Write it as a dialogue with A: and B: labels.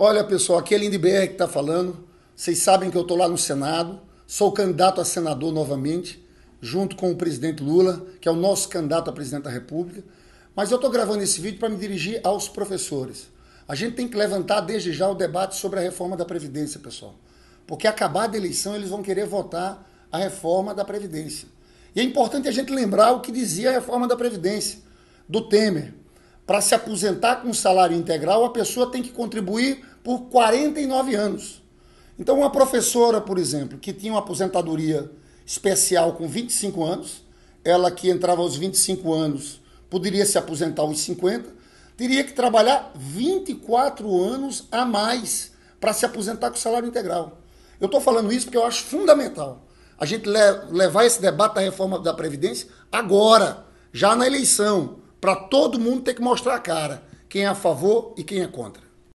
A: Olha, pessoal, aqui é Lindbergh que está falando. Vocês sabem que eu estou lá no Senado, sou candidato a senador novamente, junto com o presidente Lula, que é o nosso candidato a presidente da República. Mas eu estou gravando esse vídeo para me dirigir aos professores. A gente tem que levantar desde já o debate sobre a reforma da Previdência, pessoal. Porque acabada a eleição, eles vão querer votar a reforma da Previdência. E é importante a gente lembrar o que dizia a reforma da Previdência, do Temer. Para se aposentar com salário integral, a pessoa tem que contribuir por 49 anos. Então, uma professora, por exemplo, que tinha uma aposentadoria especial com 25 anos, ela que entrava aos 25 anos poderia se aposentar aos 50, teria que trabalhar 24 anos a mais para se aposentar com salário integral. Eu estou falando isso porque eu acho fundamental a gente levar esse debate da reforma da Previdência agora, já na eleição para todo mundo ter que mostrar a cara, quem é a favor e quem é contra.